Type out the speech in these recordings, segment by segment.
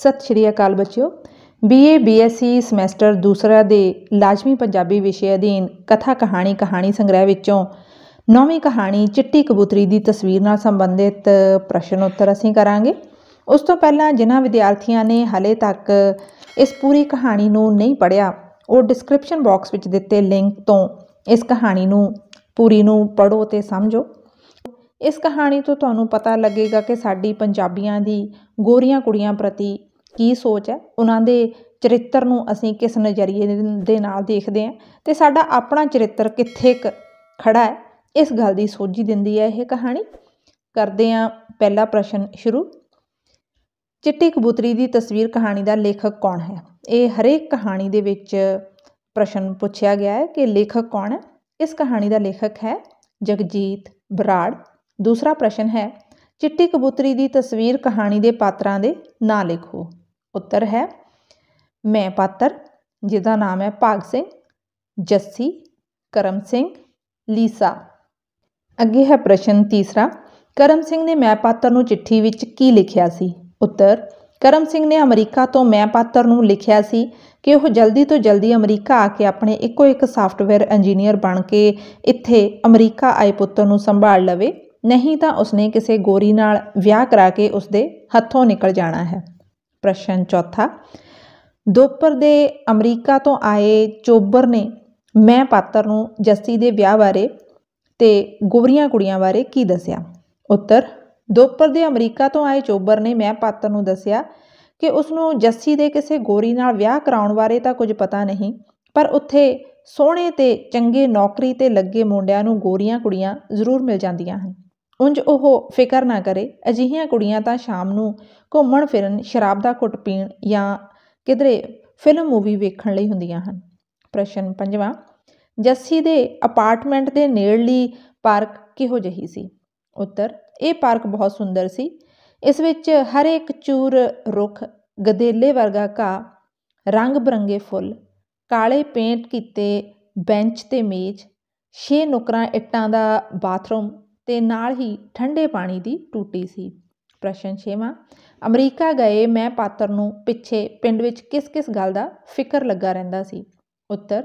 ਸਤਿ ਸ਼੍ਰੀ ਅਕਾਲ ਬੱਚਿਓ BA BSc semester ਦੂਸਰਾ ਦੇ ਲਾਜ਼ਮੀ ਪੰਜਾਬੀ ਵਿਸ਼ੇ ਅਧੀਨ ਕਥਾ ਕਹਾਣੀ ਕਹਾਣੀ ਸੰਗ੍ਰਹਿ ਵਿੱਚੋਂ ਨੌਵੀਂ ਕਹਾਣੀ ਚਿੱਟੀ ਕਬੂਤਰੀ ਦੀ ਤਸਵੀਰ ਨਾਲ ਸੰਬੰਧਿਤ ਪ੍ਰਸ਼ਨ ਉੱਤਰ ਅਸੀਂ ਕਰਾਂਗੇ ਉਸ ਤੋਂ ਪਹਿਲਾਂ ਜਿਨ੍ਹਾਂ ਵਿਦਿਆਰਥੀਆਂ ਨੇ ਹਲੇ ਤੱਕ ਇਸ ਪੂਰੀ ਕਹਾਣੀ ਨੂੰ ਨਹੀਂ ਪੜ੍ਹਿਆ ਉਹ ਡਿਸਕ੍ਰਿਪਸ਼ਨ ਬਾਕਸ ਵਿੱਚ ਦਿੱਤੇ ਲਿੰਕ ਤੋਂ ਇਸ ਕਹਾਣੀ ਨੂੰ ਪੂਰੀ ਨੂੰ ਪੜ੍ਹੋ ਤੇ ਸਮਝੋ ਇਸ ਕਹਾਣੀ ਤੋਂ ਤੁਹਾਨੂੰ ਪਤਾ ਲੱਗੇਗਾ ਕਿ ਸਾਡੀ ਪੰਜਾਬੀਆਂ ਦੀ ਗੋਰੀਆਂ ਕੁੜੀਆਂ ਪ੍ਰਤੀ ਕੀ ਸੋਚ ਹੈ ਉਹਨਾਂ ਦੇ ਚਰਿੱਤਰ ਨੂੰ ਅਸੀਂ ਕਿਸ ਨਜ਼ਰੀਏ ਦੇ ਨਾਲ ਦੇਖਦੇ ਹਾਂ ਤੇ ਸਾਡਾ ਆਪਣਾ ਚਰਿੱਤਰ ਕਿੱਥੇ ਖੜਾ ਹੈ ਇਸ ਗੱਲ ਦੀ ਸੋਝੀ ਦਿੰਦੀ ਹੈ ਇਹ ਕਹਾਣੀ ਕਰਦੇ ਹਾਂ ਪਹਿਲਾ ਪ੍ਰਸ਼ਨ ਸ਼ੁਰੂ ਚਿੱਟੀ ਕਬੂਤਰੀ ਦੀ ਤਸਵੀਰ ਕਹਾਣੀ ਦਾ ਲੇਖਕ ਕੌਣ ਹੈ ਇਹ ਹਰੇਕ ਕਹਾਣੀ ਦੇ ਵਿੱਚ ਪ੍ਰਸ਼ਨ ਪੁੱਛਿਆ ਗਿਆ ਹੈ ਕਿ ਲੇਖਕ ਕੌਣ ਹੈ ਇਸ ਕਹਾਣੀ ਦਾ ਲੇਖਕ ਹੈ ਜਗਜੀਤ ਬਰਾੜ ਦੂਸਰਾ ਪ੍ਰਸ਼ਨ ਹੈ ਚਿੱਟੀ ਕਬੂਤਰੀ ਦੀ ਤਸਵੀਰ ਕਹਾਣੀ ਦੇ ਪਾਤਰਾਂ ਦੇ ਨਾਂ ਲਿਖੋ ਉੱਤਰ ਹੈ ਮੈਂ ਪਾਤਰ ਜਿਹਦਾ ਨਾਮ ਹੈ ਭਾਗ ਸਿੰਘ ਜੱਸੀ ਕਰਮ ਸਿੰਘ ਲੀਸਾ ਅੱਗੇ ਹੈ ਪ੍ਰਸ਼ਨ ਤੀਸਰਾ ਕਰਮ ਸਿੰਘ ਨੇ ਮੈਂ ਪਾਤਰ ਨੂੰ ਚਿੱਠੀ ਵਿੱਚ ਕੀ ਲਿਖਿਆ ਸੀ ਉੱਤਰ ਕਰਮ ਸਿੰਘ ਨੇ ਅਮਰੀਕਾ ਤੋਂ ਮੈਂ ਪਾਤਰ ਨੂੰ ਲਿਖਿਆ ਸੀ ਕਿ ਉਹ ਜਲਦੀ ਤੋਂ ਜਲਦੀ ਅਮਰੀਕਾ ਆ ਕੇ ਆਪਣੇ ਇੱਕੋ ਇੱਕ ਸਾਫਟਵੇਅਰ ਇੰਜੀਨੀਅਰ ਬਣ ਕੇ ਇੱਥੇ ਅਮਰੀਕਾ ਆਏ ਪੁੱਤਰ ਨੂੰ ਸੰਭਾਲ ਲਵੇ ਨਹੀਂ ਤਾਂ ਉਸਨੇ ਕਿਸੇ ਗੋਰੀ ਨਾਲ ਵਿਆਹ ਕਰਾ ਕੇ ਉਸਦੇ ਹੱਥੋਂ ਨਿਕਲ ਜਾਣਾ ਹੈ ਪ੍ਰਸ਼ਨ ਚੌਥਾ ਦੋਪਰ ਦੇ ਅਮਰੀਕਾ ਤੋਂ ਆਏ ਚੋਬਰ ਨੇ ਮੈਂ ਪਾਤਰ ਨੂੰ ਜੱਸੀ ਦੇ ਵਿਆਹ ਬਾਰੇ ਤੇ ਗੋਰੀਆਂ ਕੁੜੀਆਂ ਬਾਰੇ ਕੀ ਦੱਸਿਆ ਉੱਤਰ ਦੋਪਰ ਦੇ ਅਮਰੀਕਾ ਤੋਂ ਆਏ ਚੋਬਰ ਨੇ ਮੈਂ ਪਾਤਰ ਨੂੰ ਦੱਸਿਆ ਕਿ ਉਸ ਨੂੰ ਜੱਸੀ ਦੇ ਕਿਸੇ ਗੋਰੀ ਨਾਲ ਵਿਆਹ ਕਰਾਉਣ ਬਾਰੇ ਤਾਂ ਕੁਝ ਪਤਾ ਨਹੀਂ ਪਰ ਉੱਥੇ ਸੋਹਣੇ ਤੇ ਚੰਗੇ ਨੌਕਰੀ ਤੇ ਲੱਗੇ ਮੁੰਡਿਆਂ ਨੂੰ ਗੋਰੀਆਂ ਕੁੜੀਆਂ ਜ਼ਰੂਰ ਮਿਲ ਜਾਂਦੀਆਂ ਹਨ ਉੰਜ ਉਹ ਫਿਕਰ ਨਾ ਕਰੇ ਅਜਿਹੀਆਂ ਕੁੜੀਆਂ ਤਾਂ ਸ਼ਾਮ ਨੂੰ ਘੁੰਮਣ ਫਿਰਨ ਸ਼ਰਾਬ ਦਾ ਘੁੱਟ ਪੀਣ ਜਾਂ ਕਿਧਰੇ ਫਿਲਮ ਮੂਵੀ ਵੇਖਣ ਲਈ ਹੁੰਦੀਆਂ ਹਨ ਪ੍ਰਸ਼ਨ ਪੰਜਵਾਂ ਜੱਸੀ ਦੇ ਅਪਾਰਟਮੈਂਟ ਦੇ ਨੇੜਲੀ ਪਾਰਕ ਕਿਹੋ ਜਿਹੀ ਸੀ ਉੱਤਰ ਇਹ ਪਾਰਕ ਬਹੁਤ ਸੁੰਦਰ ਸੀ ਇਸ ਵਿੱਚ ਹਰ ਇੱਕ ਚੂਰ ਰੁੱਖ ਗਦੇਲੇ ਵਰਗਾ ਕਾ ਰੰਗ ਬਰੰਗੇ ਫੁੱਲ ਕਾਲੇ ਪੇਂਟ ਕੀਤੇ ਬੈਂਚ ਤੇ ਮੇਜ਼ ਛੇ ਨੁਕਰਾਂ ਇੱਟਾਂ ਦਾ ਬਾਥਰੂਮ ਤੇ ਨਾਲ ਹੀ ਠੰਡੇ ਪਾਣੀ ਦੀ ਟੂਟੀ ਸੀ ਪ੍ਰਸ਼ਨ 6ਵਾਂ ਅਮਰੀਕਾ ਗਏ ਮੈਂ ਪਾਤਰ ਨੂੰ ਪਿੱਛੇ ਪਿੰਡ ਵਿੱਚ ਕਿਸ-ਕਿਸ ਗੱਲ ਦਾ ਫਿਕਰ ਲੱਗਾ ਰਹਿੰਦਾ ਸੀ ਉੱਤਰ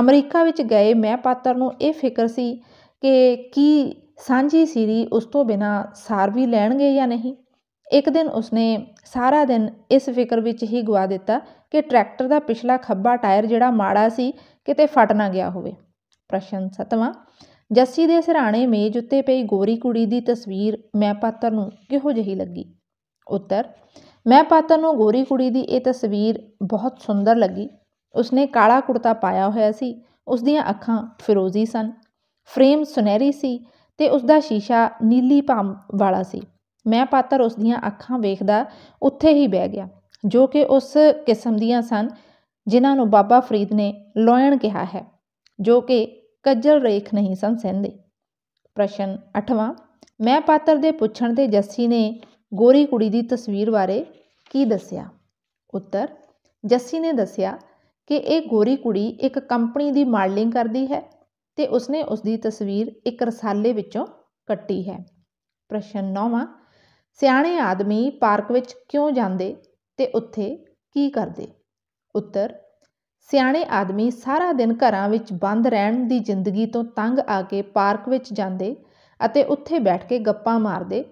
ਅਮਰੀਕਾ ਵਿੱਚ ਗਏ ਮੈਂ ਪਾਤਰ ਨੂੰ ਇਹ ਫਿਕਰ ਸੀ ਕਿ ਕੀ ਸਾਂਝੀ ਸੀਰੀ ਉਸ ਤੋਂ ਬਿਨਾ ਸਾਰ ਵੀ ਲੈਣਗੇ ਜਾਂ ਨਹੀਂ ਇੱਕ ਦਿਨ ਉਸਨੇ ਸਾਰਾ ਦਿਨ ਇਸ ਫਿਕਰ ਵਿੱਚ ਹੀ ਗਵਾ ਦਿੱਤਾ ਕਿ ਟਰੈਕਟਰ ਦਾ ਪਿਛਲਾ ਖੱਬਾ ਟਾਇਰ ਜਿਹੜਾ ਮਾੜਾ ਸੀ ਕਿਤੇ ਫਟ ਨਾ ਗਿਆ ਹੋਵੇ ਪ੍ਰਸ਼ਨ 7ਵਾਂ ਜੱਸੀ ਦੇ ਸਿਰਾਣੇ ਮੇਜ਼ ਉੱਤੇ ਪਈ ਗੋਰੀ ਕੁੜੀ ਦੀ ਤਸਵੀਰ ਮੈਂ ਪਾਤਰ ਨੂੰ ਕਿਹੋ ਜਿਹੀ ਲੱਗੀ ਉੱਤਰ ਮੈਂ ਪਾਤਰ ਨੂੰ ਗੋਰੀ ਕੁੜੀ ਦੀ ਇਹ ਤਸਵੀਰ ਬਹੁਤ ਸੁੰਦਰ ਲੱਗੀ ਉਸਨੇ ਕਾਲਾ ਕੁੜਤਾ ਪਾਇਆ ਹੋਇਆ ਸੀ ਉਸ ਦੀਆਂ ਅੱਖਾਂ ਫਿਰੋਜ਼ੀ ਸਨ ਫਰੇਮ ਸੁਨਹਿਰੀ ਸੀ ਤੇ ਉਸ ਦਾ ਸ਼ੀਸ਼ਾ ਨੀਲੀ ਭਾਮ ਵਾਲਾ ਸੀ ਮੈਂ ਪਾਤਰ ਉਸ ਦੀਆਂ ਅੱਖਾਂ ਵੇਖਦਾ ਉੱਥੇ ਹੀ ਬਹਿ ਗਿਆ ਜੋ ਕਿ ਉਸ ਕਿਸਮ ਦੀਆਂ ਸਨ ਜਿਨ੍ਹਾਂ ਨੂੰ ਬਾਬਾ ਫਰੀਦ ਨੇ ਲੋਇਣ ਕਿਹਾ ਹੈ ਜੋ ਕਿ ਕੱਜਲ ਰੇਖ ਨਹੀਂ ਸਨ ਸਹਿੰਦੇ ਪ੍ਰਸ਼ਨ 8ਵਾਂ ਮੈਂ ਪਾਤਰ ਦੇ ਪੁੱਛਣ ਤੇ ਜੱਸੀ ਨੇ ਗੋਰੀ ਕੁੜੀ ਦੀ ਤਸਵੀਰ ਬਾਰੇ ਕੀ ਦੱਸਿਆ ਉੱਤਰ ਜੱਸੀ ਨੇ ਦੱਸਿਆ ਕਿ ਇਹ ਗੋਰੀ ਕੁੜੀ ਇੱਕ ਕੰਪਨੀ ਦੀ ਮਾਡਲਿੰਗ ਕਰਦੀ ਹੈ ਤੇ ਉਸਨੇ ਉਸ ਦੀ ਤਸਵੀਰ ਇੱਕ ਰਸਾਲੇ ਵਿੱਚੋਂ ਕੱਟੀ ਹੈ ਪ੍ਰਸ਼ਨ 9ਵਾਂ ਸਿਆਣੇ ਆਦਮੀ ਪਾਰਕ ਵਿੱਚ ਕਿਉਂ ਜਾਂਦੇ ਤੇ ਉੱਥੇ ਕੀ ਕਰਦੇ ਉੱਤਰ ਸਿਆਣੇ ਆਦਮੀ ਸਾਰਾ ਦਿਨ ਘਰਾਂ ਵਿੱਚ ਬੰਦ ਰਹਿਣ ਦੀ ਜ਼ਿੰਦਗੀ ਤੋਂ ਤੰਗ ਆ ਕੇ ਪਾਰਕ ਵਿੱਚ ਜਾਂਦੇ ਅਤੇ ਉੱਥੇ ਬੈਠ ਕੇ ਗੱਪਾਂ ਮਾਰਦੇ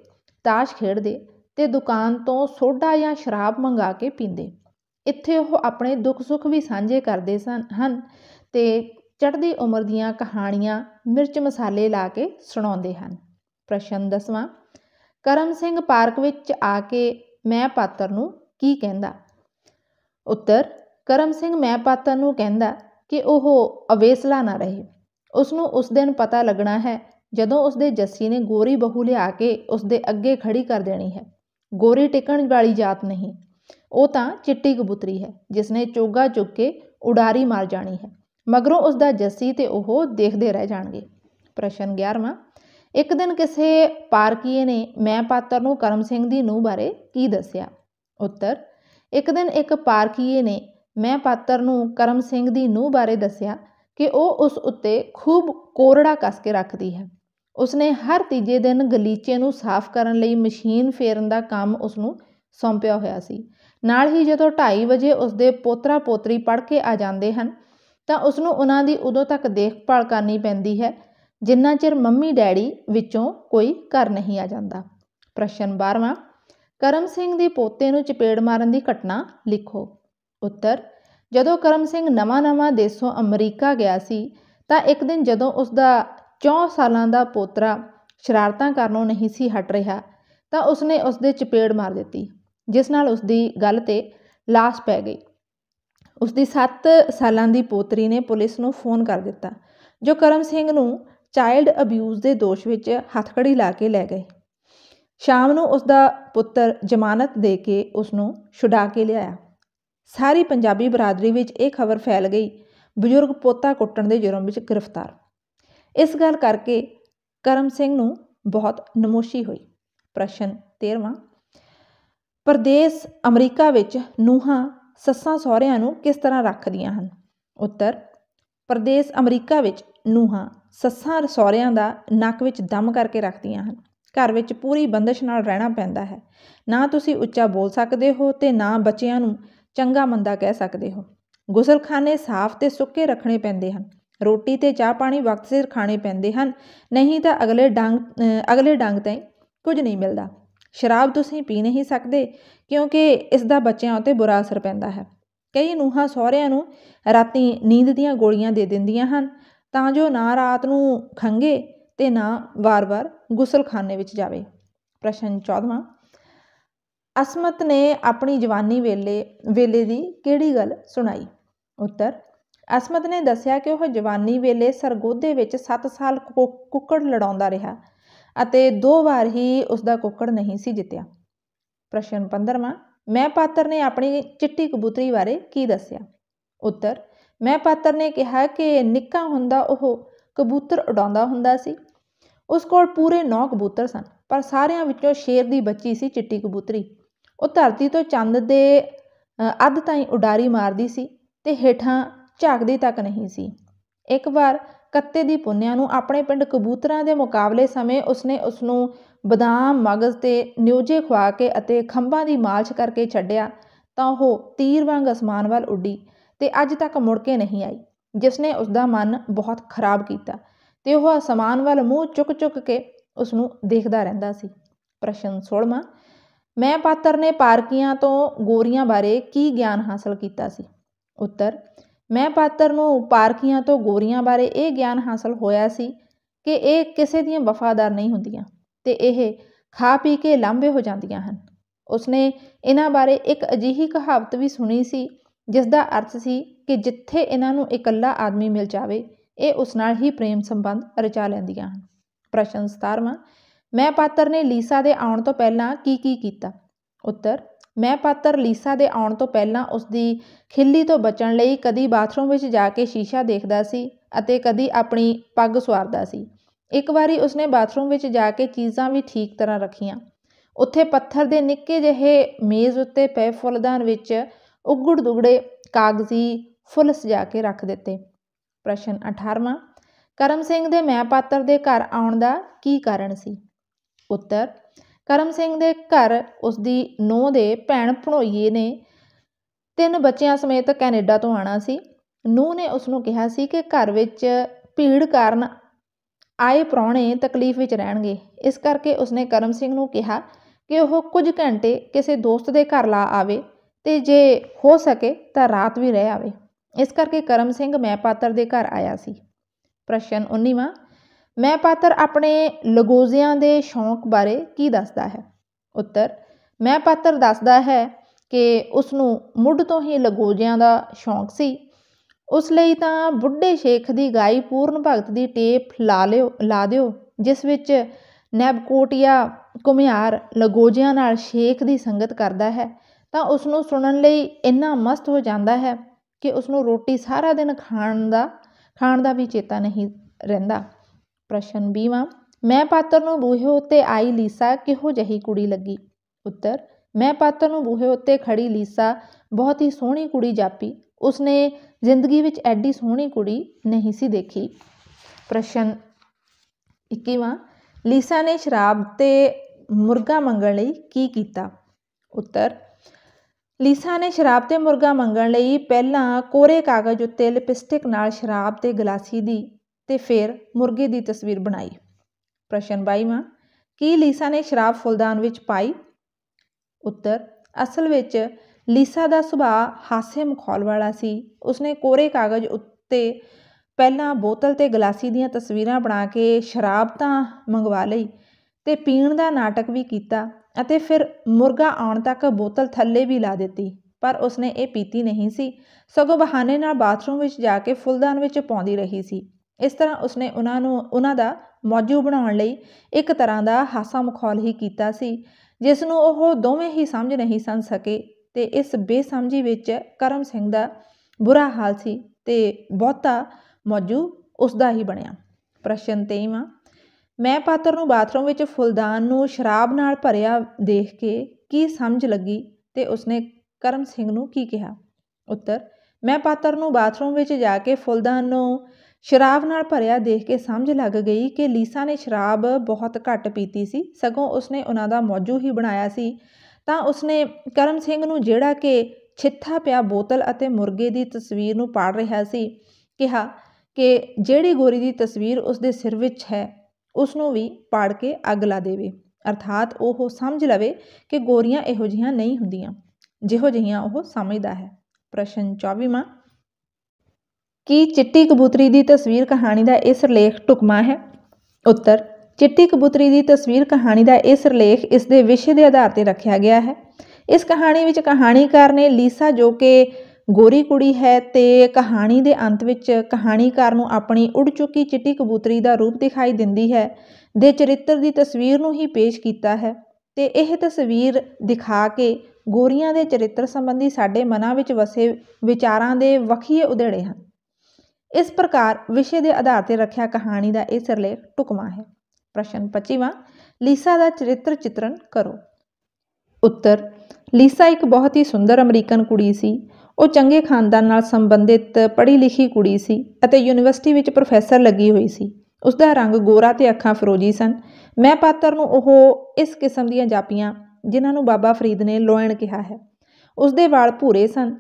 ਤਾਸ਼ ਖੇਡਦੇ ਤੇ ਦੁਕਾਨ ਤੋਂ ਸੋਡਾ ਜਾਂ ਸ਼ਰਾਬ ਮੰਗਾ ਕੇ ਪੀਂਦੇ ਇੱਥੇ ਉਹ ਆਪਣੇ ਦੁੱਖ ਸੁੱਖ ਵੀ ਸਾਂਝੇ ਕਰਦੇ ਸਨ ਹਨ ਤੇ ਚੜ੍ਹਦੀ ਉਮਰ ਦੀਆਂ ਕਹਾਣੀਆਂ ਮਿਰਚ ਮਸਾਲੇ ਲਾ ਕੇ ਸੁਣਾਉਂਦੇ ਹਨ ਪ੍ਰਸ਼ਨ ਦਸਵਾਂ ਕਰਮ ਸਿੰਘ ਪਾਰਕ ਵਿੱਚ ਆ ਕੇ ਮੈਂ ਪਾਤਰ ਨੂੰ ਕੀ ਕਹਿੰਦਾ ਉੱਤਰ ਕਰਮ ਸਿੰਘ ਮੈਪਾਤਨ ਨੂੰ ਕਹਿੰਦਾ ਕਿ ਉਹ ਅਵੇਸਲਾ ਨਾ ਰਹੇ ਉਸ ਨੂੰ ਉਸ ਦਿਨ ਪਤਾ ਲੱਗਣਾ ਹੈ ਜਦੋਂ ਉਸ ਦੇ ਜੱਸੀ ਨੇ ਗੋਰੀ ਬਹੂ ਲਿਆ ਕੇ ਉਸ ਦੇ ਅੱਗੇ ਖੜੀ ਕਰ ਦੇਣੀ ਹੈ ਗੋਰੀ ਟਿਕਣ ਵਾਲੀ ਜਾਤ ਨਹੀਂ ਉਹ ਤਾਂ ਚਿੱਟੀ ਕਬੂਤਰੀ ਹੈ ਜਿਸ ਨੇ ਚੋਗਾ ਚੁੱਕ ਕੇ ਉਡਾਰੀ ਮਾਰ ਜਾਣੀ ਹੈ ਮਗਰੋਂ ਉਸ ਦਾ ਜੱਸੀ ਤੇ ਉਹ ਦੇਖਦੇ ਰਹਿ ਜਾਣਗੇ ਪ੍ਰਸ਼ਨ 11ਵਾਂ ਇੱਕ ਦਿਨ ਕਿਸੇ ਪਾਰਕੀਏ ਨੇ ਮੈਂ ਪਾਤਰ ਨੂੰ ਕਰਮ ਸਿੰਘ ਦੀ ਨੂੰ ਬਾਰੇ ਕੀ ਦੱਸਿਆ ਉੱਤਰ ਇੱਕ ਦਿਨ ਇੱਕ ਪਾਰਕੀਏ ਨੇ ਮੈਂ ਪਾਤਰ ਨੂੰ ਕਰਮ ਸਿੰਘ ਦੀ ਨੂੰਹ ਬਾਰੇ ਦੱਸਿਆ ਕਿ ਉਹ ਉਸ ਉੱਤੇ ਖੂਬ ਕੋਰੜਾ ਕੱਸ ਕੇ ਰੱਖਦੀ ਹੈ ਉਸਨੇ ਹਰ ਤੀਜੇ ਦਿਨ ਗਲੀਚੇ ਨੂੰ ਸਾਫ਼ ਕਰਨ ਲਈ ਮਸ਼ੀਨ ਫੇਰਨ ਦਾ ਕੰਮ ਉਸ ਨੂੰ ਸੌਂਪਿਆ ਹੋਇਆ ਸੀ ਨਾਲ ਹੀ ਜਦੋਂ 2:30 ਵਜੇ ਉਸਦੇ ਪੋਤਰਾ ਪੋਤਰੀ ਪੜ ਕੇ ਆ ਜਾਂਦੇ ਹਨ ਤਾਂ ਉਸ ਨੂੰ ਉਹਨਾਂ ਦੀ ਉਦੋਂ ਤੱਕ ਦੇਖਭਾਲ ਕਰਨੀ ਪੈਂਦੀ ਹੈ ਜਿੰਨਾ ਚਿਰ ਮੰਮੀ ਡੈਡੀ ਵਿੱਚੋਂ ਕੋਈ ਘਰ ਨਹੀਂ ਆ ਜਾਂਦਾ ਪ੍ਰਸ਼ਨ 12ਵਾਂ ਕਰਮ ਸਿੰਘ ਦੇ ਪੋਤੇ ਨੂੰ ਚਪੇੜ ਮਾਰਨ ਦੀ ਘਟਨਾ ਲਿਖੋ ਉੱਤਰ ਜਦੋਂ ਕਰਮ ਸਿੰਘ ਨਵਾਂ-ਨਵਾਂ ਦੇਸੋਂ ਅਮਰੀਕਾ ਗਿਆ ਸੀ ਤਾਂ ਇੱਕ ਦਿਨ ਜਦੋਂ ਉਸ ਦਾ 4 ਸਾਲਾਂ ਦਾ ਪੋਤਰਾ ਸ਼ਰਾਰਤਾਂ ਕਰਨੋਂ ਨਹੀਂ ਸੀ ਹਟ ਰਿਹਾ ਤਾਂ ਉਸ ਨੇ ਉਸ ਦੇ ਚਪੇੜ ਮਾਰ ਦਿੱਤੀ ਜਿਸ ਨਾਲ ਉਸ ਦੀ ਗੱਲ ਤੇ ਲਾਸ਼ ਪੈ ਗਈ ਉਸ ਦੀ 7 ਸਾਲਾਂ ਦੀ ਪੋਤਰੀ ਨੇ ਪੁਲਿਸ ਨੂੰ ਫੋਨ ਕਰ ਦਿੱਤਾ ਜੋ ਕਰਮ ਸਿੰਘ ਨੂੰ ਚਾਈਲਡ ਅਬਿਊਜ਼ ਦੇ ਦੋਸ਼ ਵਿੱਚ ਹੱਥਕੜੀ ਲਾ ਕੇ ਲੈ ਗਏ ਸ਼ਾਮ ਨੂੰ ਉਸ ਦਾ ਪੁੱਤਰ ਜ਼ਮਾਨਤ ਦੇ ਕੇ ਉਸ ਨੂੰ ਛੁਡਾ ਕੇ ਲਿਆਇਆ ਸਾਰੀ ਪੰਜਾਬੀ ਬਰਾਦਰੀ ਵਿੱਚ ਇਹ ਖਬਰ ਫੈਲ ਗਈ ਬਜ਼ੁਰਗ ਪੋਤਾ ਕੁੱਟਣ ਦੇ ਜੁਰਮ ਵਿੱਚ ਗ੍ਰਿਫਤਾਰ ਇਸ ਗੱਲ ਕਰਕੇ ਕਰਮ ਸਿੰਘ ਨੂੰ ਬਹੁਤ ਨਮੋਸ਼ੀ ਹੋਈ ਪ੍ਰਸ਼ਨ 13ਵਾਂ ਪਰਦੇਸ ਅਮਰੀਕਾ ਵਿੱਚ ਨੂਹਾਂ ਸੱਸਾਂ ਸਹੁਰਿਆਂ ਨੂੰ ਕਿਸ ਤਰ੍ਹਾਂ ਰੱਖਦੀਆਂ ਹਨ ਉੱਤਰ ਪਰਦੇਸ ਅਮਰੀਕਾ ਵਿੱਚ ਨੂਹਾਂ ਸੱਸਾਂ ਸਹੁਰਿਆਂ ਦਾ ਨੱਕ ਵਿੱਚ ਦਮ ਕਰਕੇ ਰੱਖਦੀਆਂ ਹਨ ਘਰ ਵਿੱਚ ਪੂਰੀ ਬੰਦਸ਼ ਨਾਲ ਰਹਿਣਾ ਪੈਂਦਾ ਹੈ ਨਾ ਤੁਸੀਂ ਉੱਚਾ ਬੋਲ ਸਕਦੇ ਹੋ ਤੇ ਨਾ ਬੱਚਿਆਂ ਨੂੰ ਚੰਗਾ ਮੰਦਾ ਕਹਿ ਸਕਦੇ ਹੋ ਗੁਸਲਖਾਨੇ ਸਾਫ਼ ਤੇ ਸੁੱਕੇ ਰੱਖਣੇ ਪੈਂਦੇ ਹਨ ਰੋਟੀ ਤੇ ਚਾਹ ਪਾਣੀ ਵਕਤ ਸਿਰ ਖਾਣੇ ਪੈਂਦੇ ਹਨ ਨਹੀਂ ਤਾਂ ਅਗਲੇ ਡੰਗ ਅਗਲੇ ਡੰਗ ਤੇ ਕੁਝ ਨਹੀਂ ਮਿਲਦਾ ਸ਼ਰਾਬ ਤੁਸੀਂ ਪੀ ਨਹੀਂ ਸਕਦੇ ਕਿਉਂਕਿ ਇਸ ਦਾ ਬੱਚਿਆਂ ਉਤੇ ਬੁਰਾ ਅਸਰ ਪੈਂਦਾ ਹੈ ਕਈ ਨੂੰਹਾਂ ਸਹੁਰਿਆਂ ਨੂੰ ਰਾਤੀ ਨੀਂਦ ਦੀਆਂ ਗੋਲੀਆਂ ਦੇ ਦਿੰਦੀਆਂ ਹਨ ਤਾਂ ਜੋ ਨਾ ਰਾਤ ਨੂੰ ਖੰਗੇ ਤੇ ਨਾ ਵਾਰ-ਵਾਰ ਗੁਸਲਖਾਨੇ ਵਿੱਚ ਜਾਵੇ ਪ੍ਰਸ਼ਨ 14ਵਾਂ ਅਸਮਤ ਨੇ ਆਪਣੀ ਜਵਾਨੀ ਵੇਲੇ ਵੇਲੇ ਦੀ ਕਿਹੜੀ ਗੱਲ ਸੁਣਾਈ ਉੱਤਰ ਅਸਮਤ ਨੇ ਦੱਸਿਆ ਕਿ ਉਹ ਜਵਾਨੀ ਵੇਲੇ ਸਰਗੋਧੇ ਵਿੱਚ 7 ਸਾਲ ਕੁੱਕੜ ਲੜਾਉਂਦਾ ਰਿਹਾ ਅਤੇ ਦੋ ਵਾਰ ਹੀ ਉਸ ਦਾ ਕੁੱਕੜ ਨਹੀਂ ਸੀ ਜਿੱਤਿਆ ਪ੍ਰਸ਼ਨ 15ਵਾਂ ਮੈਂ ਪਾਤਰ ਨੇ ਆਪਣੀ ਚਿੱਟੀ ਕਬੂਤਰੀ ਬਾਰੇ ਕੀ ਦੱਸਿਆ ਉੱਤਰ ਮੈਂ ਪਾਤਰ ਨੇ ਕਿਹਾ ਕਿ ਨਿੱਕਾ ਹੁੰਦਾ ਉਹ ਕਬੂਤਰ ਉਡਾਉਂਦਾ ਹੁੰਦਾ ਸੀ ਉਸ ਕੋਲ ਪੂਰੇ 9 ਕਬੂਤਰ ਸਨ ਪਰ ਸਾਰਿਆਂ ਵਿੱਚੋਂ ਸ਼ੇਰ ਦੀ ਬੱਚੀ ਸੀ ਚਿੱਟੀ ਕਬੂਤਰੀ ਉਹ ਧਰਤੀ ਤੋਂ ਚੰਦ ਦੇ ਅੱਧ ਤਾਈਂ ਉਡਾਰੀ ਮਾਰਦੀ ਸੀ ਤੇ ਹੇਠਾਂ ਝਾਕਦੀ ਤੱਕ ਨਹੀਂ ਸੀ ਇੱਕ ਵਾਰ ਕੱਤੇ ਦੀ ਪੁੰਨਿਆ ਨੂੰ ਆਪਣੇ ਪਿੰਡ ਕਬੂਤਰਾਂ ਦੇ ਮੁਕਾਬਲੇ ਸਮੇਂ ਉਸਨੇ ਉਸ ਨੂੰ ਬਦਾਮ ਮਗਜ਼ ਤੇ ਨਿਊਜੇ ਖਵਾ ਕੇ ਅਤੇ ਖੰਭਾਂ ਦੀ ਮਾਲਸ਼ ਕਰਕੇ ਛੱਡਿਆ ਤਾਂ ਉਹ ਤੀਰ ਵਾਂਗ ਅਸਮਾਨ ਵੱਲ ਉੱਡੀ ਤੇ ਅੱਜ ਤੱਕ ਮੁੜ ਕੇ ਨਹੀਂ ਆਈ ਜਿਸ ਨੇ ਉਸ ਦਾ ਮਨ ਬਹੁਤ ਖਰਾਬ ਕੀਤਾ ਤੇ ਉਹ ਅਸਮਾਨ ਵੱਲ ਮੂੰਹ ਚੁੱਕ ਚੁੱਕ ਕੇ ਉਸ ਨੂੰ ਦੇਖਦਾ ਰਹਿੰਦਾ ਸੀ ਪ੍ਰਸ਼ਨ 16 ਮੈਂ ਪਾਤਰ ਨੇ ਪਾਰਕੀਆਂ ਤੋਂ ਗੋਰੀਆਂ ਬਾਰੇ ਕੀ ਗਿਆਨ ਹਾਸਲ ਕੀਤਾ ਸੀ ਉੱਤਰ ਮੈਂ ਪਾਤਰ ਨੂੰ ਪਾਰਕੀਆਂ ਤੋਂ ਗੋਰੀਆਂ ਬਾਰੇ ਇਹ ਗਿਆਨ ਹਾਸਲ ਹੋਇਆ ਸੀ ਕਿ ਇਹ ਕਿਸੇ ਦੀਆਂ ਵਫਾਦਾਰ ਨਹੀਂ ਹੁੰਦੀਆਂ ਤੇ ਇਹ ਖਾ ਪੀ ਕੇ ਲੰਬੇ ਹੋ ਜਾਂਦੀਆਂ ਹਨ ਉਸਨੇ ਇਹਨਾਂ ਬਾਰੇ ਇੱਕ ਅਜੀਹੀ ਕਹਾਵਤ ਵੀ ਸੁਣੀ ਸੀ ਜਿਸ ਦਾ ਅਰਥ ਸੀ ਕਿ ਜਿੱਥੇ ਇਹਨਾਂ ਨੂੰ ਇਕੱਲਾ ਆਦਮੀ ਮਿਲ ਜਾਵੇ ਇਹ ਉਸ ਨਾਲ ਹੀ ਪ੍ਰੇਮ ਸੰਬੰਧ ਰਚਾ ਲੈਂਦੀਆਂ ਹਨ ਪ੍ਰਸ਼ਨ 17ਵਾਂ ਮੈਂ ਪਾਤਰ ਨੇ ਲੀਸਾ ਦੇ ਆਉਣ ਤੋਂ ਪਹਿਲਾਂ ਕੀ ਕੀ ਕੀਤਾ ਉੱਤਰ ਮੈਂ ਪਾਤਰ ਲੀਸਾ ਦੇ ਆਉਣ ਤੋਂ ਪਹਿਲਾਂ ਉਸ ਦੀ ਖਿੱਲੀ ਤੋਂ ਬਚਣ ਲਈ ਕਦੀ ਬਾਥਰੂਮ ਵਿੱਚ ਜਾ ਕੇ ਸ਼ੀਸ਼ਾ ਦੇਖਦਾ ਸੀ ਅਤੇ ਕਦੀ ਆਪਣੀ ਪੱਗ ਸਵਾਰਦਾ ਸੀ ਇੱਕ ਵਾਰੀ ਉਸਨੇ ਬਾਥਰੂਮ ਵਿੱਚ ਜਾ ਕੇ ਚੀਜ਼ਾਂ ਵੀ ਠੀਕ ਤਰ੍ਹਾਂ ਰੱਖੀਆਂ ਉੱਥੇ ਪੱਥਰ ਦੇ ਨਿੱਕੇ ਜਿਹੇ ਮੇਜ਼ ਉੱਤੇ ਪਏ ਫੁੱਲਦਾਨ ਵਿੱਚ ਉਗੜ ਦੁਗੜੇ ਕਾਗਜ਼ੀ ਫੁੱਲ ਸਜਾ ਕੇ ਰੱਖ ਦਿੱਤੇ ਪ੍ਰਸ਼ਨ 18ਵਾਂ ਕਰਮ ਸਿੰਘ ਦੇ ਮੈਂ ਪਾਤਰ ਦੇ ਘਰ ਆਉਣ ਦਾ ਕੀ ਕਾਰਨ ਸੀ ਉੱਤਰ ਕਰਮ ਸਿੰਘ ਦੇ ਘਰ ਉਸ ਦੀ ਨੂੰਹ ਦੇ ਭੈਣ ਭਣੋਈਏ ਨੇ ਤਿੰਨ ਬੱਚਿਆਂ ਸਮੇਤ ਕੈਨੇਡਾ ਤੋਂ ਆਣਾ ਸੀ ਨੂੰਹ ਨੇ ਉਸ ਨੂੰ ਕਿਹਾ ਸੀ ਕਿ ਘਰ ਵਿੱਚ ਭੀੜ ਕਾਰਨ ਆਏ ਪ੍ਰਾਣੇ ਤਕਲੀਫ ਵਿੱਚ ਰਹਿਣਗੇ ਇਸ ਕਰਕੇ ਉਸਨੇ ਕਰਮ ਸਿੰਘ ਨੂੰ ਕਿਹਾ ਕਿ ਉਹ ਕੁਝ ਘੰਟੇ ਕਿਸੇ ਦੋਸਤ ਦੇ ਘਰ ਲਾ ਆਵੇ ਤੇ ਜੇ ਹੋ ਸਕੇ ਤਾਂ ਰਾਤ ਵੀ ਰਹਿ ਆਵੇ ਇਸ ਕਰਕੇ ਕਰਮ ਸਿੰਘ ਮੈਂ ਪਾਤਰ ਦੇ ਘਰ ਆਇਆ ਸੀ ਪ੍ਰਸ਼ਨ 19ਵਾਂ ਮੈਂ ਪਾਤਰ ਆਪਣੇ ਲਗੋਜ਼ਿਆਂ ਦੇ ਸ਼ੌਂਕ ਬਾਰੇ ਕੀ ਦੱਸਦਾ ਹੈ ਉੱਤਰ ਮੈਂ ਪਾਤਰ ਦੱਸਦਾ ਹੈ ਕਿ ਉਸ ਨੂੰ ਮੁੱਢ ਤੋਂ ਹੀ ਲਗੋਜ਼ਿਆਂ ਦਾ ਸ਼ੌਂਕ ਸੀ ਉਸ ਲਈ ਤਾਂ ਬੁੱਢੇ ਸ਼ੇਖ ਦੀ ਗਾਈ ਪੂਰਨ ਭਗਤ ਦੀ ਟੇਪ ਲਾ ਲਿਓ ਲਾ ਦਿਓ ਜਿਸ ਵਿੱਚ ਨੈਬਕੋਟਿਆ ਕੁਮਿਆਰ ਲਗੋਜਿਆਂ ਨਾਲ ਸ਼ੇਖ ਦੀ ਸੰਗਤ ਕਰਦਾ ਹੈ ਤਾਂ ਉਸ ਨੂੰ ਸੁਣਨ ਲਈ ਇੰਨਾ ਮਸਤ ਹੋ ਜਾਂਦਾ ਹੈ ਕਿ ਉਸ ਨੂੰ ਰੋਟੀ ਸਾਰਾ ਦਿਨ ਖਾਣ ਦਾ ਖਾਣ ਦਾ ਵੀ ਚੇਤਾ ਨਹੀਂ ਰਹਿੰਦਾ ਪ੍ਰਸ਼ਨ ਬੀਵਾ ਮੈਂ ਪਾਤਰ ਨੂੰ ਬੂਹੇ ਉੱਤੇ ਆਈ ਲੀਸਾ ਕਿਹੋ ਜਹੀ ਕੁੜੀ ਲੱਗੀ ਉੱਤਰ ਮੈਂ ਪਾਤਰ ਨੂੰ ਬੂਹੇ ਉੱਤੇ ਖੜੀ ਲੀਸਾ ਬਹੁਤ ਹੀ ਸੋਹਣੀ ਕੁੜੀ ਜਾਪੀ ਉਸਨੇ ਜ਼ਿੰਦਗੀ ਵਿੱਚ ਐਡੀ ਸੋਹਣੀ ਕੁੜੀ ਨਹੀਂ ਸੀ ਦੇਖੀ ਪ੍ਰਸ਼ਨ 21ਵਾਂ ਲੀਸਾ ਨੇ ਸ਼ਰਾਬ ਤੇ ਮੁਰਗਾ ਮੰਗਣ ਲਈ ਕੀ ਕੀਤਾ ਉੱਤਰ ਲੀਸਾ ਨੇ ਸ਼ਰਾਬ ਤੇ ਮੁਰਗਾ ਮੰਗਣ ਲਈ ਪਹਿਲਾਂ ਕੋਰੇ ਕਾਗਜ਼ ਉੱਤੇ ਲਿਪਸਟਿਕ ਨਾਲ ਸ਼ਰਾਬ ਤੇ ਗਲਾਸੀ ਦੀ ਤੇ ਫਿਰ ਮੁਰਗੇ ਦੀ ਤਸਵੀਰ ਬਣਾਈ ਪ੍ਰਸ਼ਨ ਮਾ ਕੀ ਲੀਸਾ ਨੇ ਸ਼ਰਾਬ ਫੁੱਲਦਾਨ ਵਿੱਚ ਪਾਈ ਉੱਤਰ ਅਸਲ ਵਿੱਚ ਲੀਸਾ ਦਾ ਸੁਭਾਅ ਹਾਸੇ ਮਖੌਲ ਵਾਲਾ ਸੀ ਉਸਨੇ ਕੋਰੇ ਕਾਗਜ਼ ਉੱਤੇ ਪਹਿਲਾਂ ਬੋਤਲ ਤੇ ਗਲਾਸੀ ਦੀਆਂ ਤਸਵੀਰਾਂ ਬਣਾ ਕੇ ਸ਼ਰਾਬ ਤਾਂ ਮੰਗਵਾ ਲਈ ਤੇ ਪੀਣ ਦਾ ਨਾਟਕ ਵੀ ਕੀਤਾ ਅਤੇ ਫਿਰ ਮੁਰਗਾ ਆਉਣ ਤੱਕ ਬੋਤਲ ਥੱਲੇ ਵੀ ਲਾ ਦਿੱਤੀ ਪਰ ਉਸਨੇ ਇਹ ਪੀਤੀ ਨਹੀਂ ਸੀ ਸਗੋਂ ਬਹਾਨੇ ਨਾਲ ਬਾਥਰੂਮ ਵਿੱਚ ਜਾ ਕੇ ਫੁੱਲਦਾਨ ਵਿੱਚ ਪਾਉਂਦੀ ਰਹੀ ਸੀ ਇਸ ਤਰ੍ਹਾਂ ਉਸਨੇ ਉਹਨਾਂ ਨੂੰ ਉਹਨਾਂ ਦਾ ਮੌਜੂ ਬਣਾਉਣ ਲਈ ਇੱਕ ਤਰ੍ਹਾਂ ਦਾ ਹਾਸਾ ਮਖੌਲ ਹੀ ਕੀਤਾ ਸੀ ਜਿਸ ਨੂੰ ਉਹ ਦੋਵੇਂ ਹੀ ਸਮਝ ਨਹੀਂ ਸੰ ਸਕੇ ਤੇ ਇਸ ਬੇਸਮਝੀ ਵਿੱਚ ਕਰਮ ਸਿੰਘ ਦਾ ਬੁਰਾ ਹਾਲ ਸੀ ਤੇ ਬਹੁਤਾ ਮੌਜੂ ਉਸ ਦਾ ਹੀ ਬਣਿਆ ਪ੍ਰਸ਼ਨ 23ਵਾਂ ਮੈਂ ਪਾਤਰ ਨੂੰ ਬਾਥਰੂਮ ਵਿੱਚ ਫੁੱਲਦਾਨ ਨੂੰ ਸ਼ਰਾਬ ਨਾਲ ਭਰਿਆ ਦੇਖ ਕੇ ਕੀ ਸਮਝ ਲੱਗੀ ਤੇ ਉਸਨੇ ਕਰਮ ਸਿੰਘ ਨੂੰ ਕੀ ਕਿਹਾ ਉੱਤਰ ਮੈਂ ਪਾਤਰ ਨੂੰ ਬਾਥਰੂਮ ਵਿੱਚ ਜਾ ਕੇ ਫੁੱਲਦਾਨ ਨੂੰ ਸ਼ਰਾਬ ਨਾਲ ਭਰਿਆ ਦੇਖ ਕੇ ਸਮਝ ਲੱਗ ਗਈ ਕਿ ਲੀਸਾ ਨੇ ਸ਼ਰਾਬ ਬਹੁਤ ਘੱਟ ਪੀਤੀ ਸੀ ਸਗੋਂ ਉਸਨੇ ਉਹਨਾਂ ਦਾ ਮੌਜੂ ਹੀ ਬਣਾਇਆ ਸੀ ਤਾਂ ਉਸਨੇ ਕਰਮ ਸਿੰਘ ਨੂੰ ਜਿਹੜਾ ਕਿ ਛਿੱਥਾ ਪਿਆ ਬੋਤਲ ਅਤੇ ਮੁਰਗੇ ਦੀ ਤਸਵੀਰ ਨੂੰ ਪਾੜ ਰਿਹਾ ਸੀ ਕਿਹਾ ਕਿ ਜਿਹੜੀ ਗੋਰੀ ਦੀ ਤਸਵੀਰ ਉਸਦੇ ਸਿਰ ਵਿੱਚ ਹੈ ਉਸ ਨੂੰ ਵੀ ਪਾੜ ਕੇ ਅੱਗ ਲਾ ਦੇਵੇ ਅਰਥਾਤ ਉਹ ਸਮਝ ਲਵੇ ਕਿ ਗੋਰੀਆਂ ਇਹੋ ਜਿਹੀਆਂ ਨਹੀਂ ਹੁੰਦੀਆਂ ਜਿਹੋ ਜਿਹੀਆਂ ਉਹ ਸਮਝਦਾ ਹੈ ਪ੍ਰਸ਼ਨ 24ਵਾਂ ਕੀ ਚਿੱਟੀ ਕਬੂਤਰੀ ਦੀ ਤਸਵੀਰ ਕਹਾਣੀ ਦਾ ਇਹ ਸਿਰਲੇਖ ਟੁਕਮਾ ਹੈ ਉੱਤਰ ਚਿੱਟੀ ਕਬੂਤਰੀ ਦੀ ਤਸਵੀਰ ਕਹਾਣੀ ਦਾ ਇਹ ਸਿਰਲੇਖ ਇਸ ਦੇ ਵਿਸ਼ੇ ਦੇ ਆਧਾਰ ਤੇ ਰੱਖਿਆ ਗਿਆ ਹੈ ਇਸ ਕਹਾਣੀ ਵਿੱਚ ਕਹਾਣੀਕਾਰ ਨੇ ਲੀਸਾ ਜੋ ਕਿ ਗੋਰੀ ਕੁੜੀ ਹੈ ਤੇ ਕਹਾਣੀ ਦੇ ਅੰਤ ਵਿੱਚ ਕਹਾਣੀਕਾਰ ਨੂੰ ਆਪਣੀ ਉੱਡ ਚੁੱਕੀ ਚਿੱਟੀ ਕਬੂਤਰੀ ਦਾ ਰੂਪ ਦਿਖਾਈ ਦਿੰਦੀ ਹੈ ਦੇ ਚਰਿੱਤਰ ਦੀ ਤਸਵੀਰ ਨੂੰ ਹੀ ਪੇਸ਼ ਕੀਤਾ ਹੈ ਤੇ ਇਹ ਤਸਵੀਰ ਦਿਖਾ ਕੇ ਗੋਰੀਆਂ ਦੇ ਚਰਿੱਤਰ ਸੰਬੰਧੀ ਸਾਡੇ ਮਨਾਂ ਵਿੱਚ ਵਸੇ ਵਿਚਾਰਾਂ ਦੇ ਵਖੀਏ ਉਧੇੜੇ ਹਨ ਇਸ ਪ੍ਰਕਾਰ ਵਿਸ਼ੇ ਦੇ ਆਧਾਰ ਤੇ ਰੱਖਿਆ ਕਹਾਣੀ ਦਾ ਇਹ ਸਿਰਲੇਖ ਟੁਕਮਾ ਹੈ ਪ੍ਰਸ਼ਨ 25ਵਾਂ ਲੀਸਾ ਦਾ ਚਰਿੱਤਰ ਚਿਤਰਨ ਕਰੋ ਉੱਤਰ ਲੀਸਾ ਇੱਕ ਬਹੁਤ ਹੀ ਸੁੰਦਰ ਅਮਰੀਕਨ ਕੁੜੀ ਸੀ ਉਹ ਚੰਗੇ ਖਾਨਦਾਨ ਨਾਲ ਸੰਬੰਧਿਤ ਪੜ੍ਹੀ ਲਿਖੀ ਕੁੜੀ ਸੀ ਅਤੇ ਯੂਨੀਵਰਸਿਟੀ ਵਿੱਚ ਪ੍ਰੋਫੈਸਰ ਲੱਗੀ ਹੋਈ ਸੀ ਉਸ ਦਾ ਰੰਗ ਗੋਰਾ ਤੇ ਅੱਖਾਂ ਫਰੋਜੀ ਸਨ ਮੈਂ ਪਾਤਰ ਨੂੰ ਉਹ ਇਸ ਕਿਸਮ ਦੀਆਂ ਜਾਪੀਆਂ ਜਿਨ੍ਹਾਂ ਨੂੰ ਬਾਬਾ ਫਰੀਦ ਨੇ ਲੋਇਣ ਕਿਹਾ ਹੈ ਉਸ ਦੇ ਵਾਲ ਭੂਰੇ ਸਨ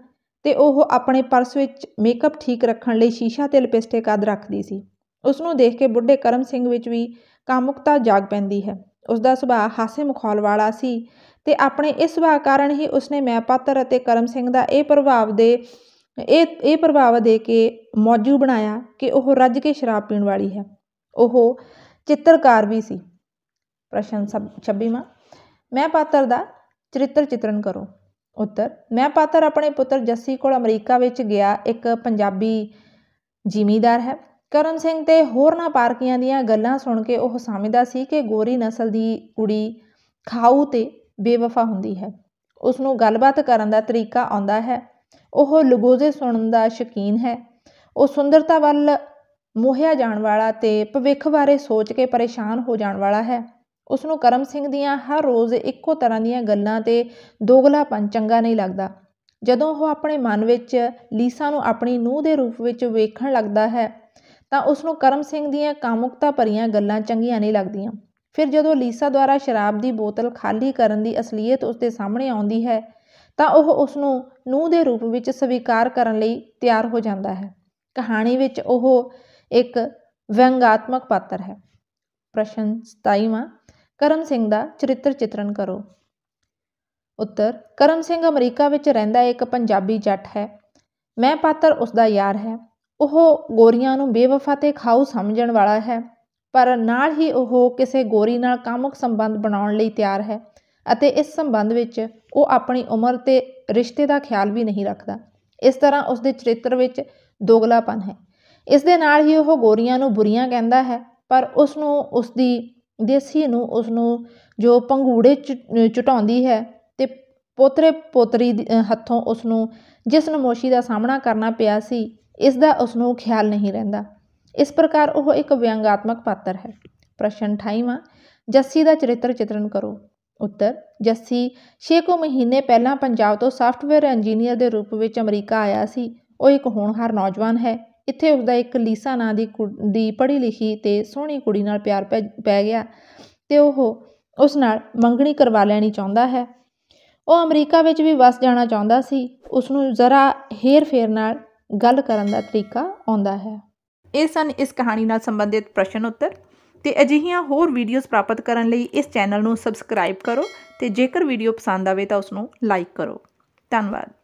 ਤੇ ਉਹ ਆਪਣੇ ਪਰਸ ਵਿੱਚ ਮੇਕਅਪ ਠੀਕ ਰੱਖਣ ਲਈ ਸ਼ੀਸ਼ਾ ਤੇ ਲਿਪਸਟਿਕ ਆਦ ਰੱਖਦੀ ਸੀ ਉਸ ਨੂੰ ਦੇਖ ਕੇ ਬੁੱਢੇ ਕਰਮ ਸਿੰਘ ਵਿੱਚ ਵੀ ਕਾਮੁਕਤਾ ਜਾਗ ਪੈਂਦੀ ਹੈ ਉਸ ਦਾ ਸੁਭਾਅ ਹਾਸੇ ਮਖੌਲ ਵਾਲਾ ਸੀ ਤੇ ਆਪਣੇ ਇਸ ਸੁਭਾਅ ਕਾਰਨ ਹੀ ਉਸਨੇ ਮੈਂ ਪਾਤਰ ਅਤੇ ਕਰਮ ਸਿੰਘ ਦਾ ਇਹ ਪ੍ਰਭਾਵ ਦੇ ਇਹ ਇਹ ਪ੍ਰਭਾਵ ਦੇ ਕੇ ਮੌਜੂ ਬਣਾਇਆ ਕਿ ਉਹ ਰੱਜ ਕੇ ਸ਼ਰਾਬ ਪੀਣ ਵਾਲੀ ਹੈ ਉਹ ਚਿੱਤਰਕਾਰ ਵੀ ਸੀ ਪ੍ਰਸ਼ਨ 26ਵਾਂ ਮੈਂ ਪਾਤਰ ਦਾ ਚਰਿੱਤਰ ਚਿਤਰਨ ਕਰੋ ਉੱਤਰ ਮੈਂ ਪਾਤਰ ਆਪਣੇ ਪੁੱਤਰ ਜੱਸੀ ਕੋਲ ਅਮਰੀਕਾ ਵਿੱਚ ਗਿਆ ਇੱਕ ਪੰਜਾਬੀ ਜ਼ਿਮੀਦਾਰ ਹੈ ਕਰਮ ਸਿੰਘ ਤੇ ਹੋਰ ਨਾ ਪਾਰਕੀਆਂ ਦੀਆਂ ਗੱਲਾਂ ਸੁਣ ਕੇ ਉਹ ਸਮਝਦਾ ਸੀ ਕਿ ਗੋਰੀ ਨਸਲ ਦੀ ਕੁੜੀ ਖਾਊ ਤੇ ਬੇਵਫਾ ਹੁੰਦੀ ਹੈ ਉਸ ਨੂੰ ਗੱਲਬਾਤ ਕਰਨ ਦਾ ਤਰੀਕਾ ਆਉਂਦਾ ਹੈ ਉਹ ਲਗੋਜ਼ੇ ਸੁਣਨ ਦਾ ਸ਼ਕੀਨ ਹੈ ਉਹ ਸੁੰਦਰਤਾ ਵੱਲ ਮੋਹਿਆ ਜਾਣ ਵਾਲਾ ਤੇ ਭਵਿੱਖ ਬਾਰੇ ਸੋਚ ਕੇ ਪਰੇਸ਼ਾਨ ਹੋ ਜਾਣ ਵਾਲਾ ਹੈ ਉਸ ਨੂੰ ਕਰਮ ਸਿੰਘ ਦੀਆਂ ਹਰ ਰੋਜ਼ ਇੱਕੋ ਤਰ੍ਹਾਂ ਦੀਆਂ ਗੱਲਾਂ ਤੇ ਦੋਗਲਾਪਨ ਚੰਗਾ ਨਹੀਂ ਲੱਗਦਾ ਜਦੋਂ ਉਹ ਆਪਣੇ ਮਨ ਵਿੱਚ ਲੀਸਾ ਨੂੰ ਆਪਣੀ ਨੂੰਹ ਦੇ ਰੂਪ ਵਿੱਚ ਵੇਖਣ ਲੱਗਦਾ ਹੈ ਤਾਂ ਉਸ ਨੂੰ ਕਰਮ ਸਿੰਘ ਦੀਆਂ ਕਾਮੁਕਤਾ ਭਰੀਆਂ ਗੱਲਾਂ ਚੰਗੀਆਂ ਨਹੀਂ ਲੱਗਦੀਆਂ ਫਿਰ ਜਦੋਂ ਲੀਸਾ ਦੁਆਰਾ ਸ਼ਰਾਬ ਦੀ ਬੋਤਲ ਖਾਲੀ ਕਰਨ ਦੀ ਅਸਲੀਅਤ ਉਸ ਦੇ ਸਾਹਮਣੇ ਆਉਂਦੀ ਹੈ ਤਾਂ ਉਹ ਉਸ ਨੂੰ ਨੂੰਹ ਦੇ ਰੂਪ ਵਿੱਚ ਸਵੀਕਾਰ ਕਰਨ ਲਈ ਤਿਆਰ ਹੋ ਜਾਂਦਾ ਹੈ ਕਹਾਣੀ ਵਿੱਚ ਉਹ ਇੱਕ ਵਿਅੰਗਾਤਮਕ ਪਾਤਰ ਹੈ ਪ੍ਰਸ਼ਨ 27ਵਾਂ ਕਰਮ ਸਿੰਘ ਦਾ ਚਰਿੱਤਰ ਚਿਤਰਨ ਕਰੋ ਉੱਤਰ ਕਰਮ ਸਿੰਘ ਅਮਰੀਕਾ ਵਿੱਚ ਰਹਿੰਦਾ ਇੱਕ ਪੰਜਾਬੀ ਜੱਟ ਹੈ ਮੈਂ ਪਾਤਰ ਉਸ ਦਾ ਯਾਰ ਹੈ ਉਹ ਗੋਰੀਆਂ ਨੂੰ ਬੇਵਫਾ ਤੇ ਖਾਊ ਸਮਝਣ ਵਾਲਾ ਹੈ ਪਰ ਨਾਲ ਹੀ ਉਹ ਕਿਸੇ ਗੋਰੀ ਨਾਲ ਕਾਮੁਕ ਸੰਬੰਧ ਬਣਾਉਣ ਲਈ ਤਿਆਰ ਹੈ ਅਤੇ ਇਸ ਸੰਬੰਧ ਵਿੱਚ ਉਹ ਆਪਣੀ ਉਮਰ ਤੇ ਰਿਸ਼ਤੇ ਦਾ ਖਿਆਲ ਵੀ ਨਹੀਂ ਰੱਖਦਾ ਇਸ ਤਰ੍ਹਾਂ ਉਸ ਦੇ ਚਰਿੱਤਰ ਵਿੱਚ ਦੋਗਲਾਪਨ ਹੈ ਇਸ ਦੇ ਨਾਲ ਹੀ ਉਹ ਗੋਰੀਆਂ ਨੂੰ ਬੁਰੀਆਂ ਕਹਿੰਦਾ ਹੈ ਪਰ ਉਸ ਨੂੰ ਉਸ ਦੀ ਦੇਸੀ ਨੂੰ ਉਸ ਨੂੰ ਜੋ ਪੰਘੂੜੇ ਚ ਚਟਾਉਂਦੀ ਹੈ ਤੇ ਪੋਤਰੇ ਪੋਤਰੀ ਹੱਥੋਂ ਉਸ ਨੂੰ ਜਿਸ ਨਮੋਸ਼ੀ ਦਾ ਸਾਹਮਣਾ ਕਰਨਾ ਪਿਆ ਸੀ ਇਸ ਦਾ ਉਸ ਨੂੰ ਖਿਆਲ ਨਹੀਂ ਰਹਿੰਦਾ ਇਸ ਪ੍ਰਕਾਰ ਉਹ ਇੱਕ ਵਿਅੰਗਾਤਮਕ ਪਾਤਰ ਹੈ ਪ੍ਰਸ਼ਨ 28ਵਾਂ ਜੱਸੀ ਦਾ ਚਰਿੱਤਰ ਚਿਤਰਨ ਕਰੋ ਉੱਤਰ ਜੱਸੀ 6 ਕੋ ਮਹੀਨੇ ਪਹਿਲਾਂ ਪੰਜਾਬ ਤੋਂ ਸਾਫਟਵੇਅਰ ਇੰਜੀਨੀਅਰ ਦੇ ਰੂਪ ਵਿੱਚ ਅਮਰੀਕਾ ਆਇਆ ਸੀ ਉਹ ਇੱਕ ਹੋਣਹਾਰ ਨੌਜਵਾਨ ਹੈ ਇੱਥੇ ਉਸਦਾ ਇੱਕ ਲੀਸਾ ਨਾਂ ਦੀ ਦੀ ਪੜ੍ਹੀ ਲਿਖੀ ਤੇ ਸੋਹਣੀ ਕੁੜੀ ਨਾਲ ਪਿਆਰ ਪੈ ਗਿਆ ਤੇ ਉਹ ਉਸ ਨਾਲ ਮੰਗਣੀ ਕਰਵਾ ਲੈਣੀ ਚਾਹੁੰਦਾ ਹੈ ਉਹ ਅਮਰੀਕਾ ਵਿੱਚ ਵੀ ਵਸ ਜਾਣਾ ਚਾਹੁੰਦਾ ਸੀ ਉਸ ਨੂੰ ਜ਼ਰਾ ਹੇਰ ਫੇਰ ਨਾਲ ਗੱਲ ਕਰਨ ਦਾ ਤਰੀਕਾ ਆਉਂਦਾ ਹੈ ਇਹ ਸਨ ਇਸ ਕਹਾਣੀ ਨਾਲ ਸੰਬੰਧਿਤ ਪ੍ਰਸ਼ਨ ਉੱਤਰ ਤੇ ਅਜਿਹੀਆਂ ਹੋਰ ਵੀਡੀਓਜ਼ ਪ੍ਰਾਪਤ ਕਰਨ ਲਈ ਇਸ ਚੈਨਲ ਨੂੰ ਸਬਸਕ੍ਰਾਈਬ ਕਰੋ ਤੇ ਜੇਕਰ ਵੀਡੀਓ ਪਸੰਦ ਆਵੇ ਤਾਂ ਉਸ ਨੂੰ ਲਾਈਕ ਕਰੋ ਧੰਨਵਾਦ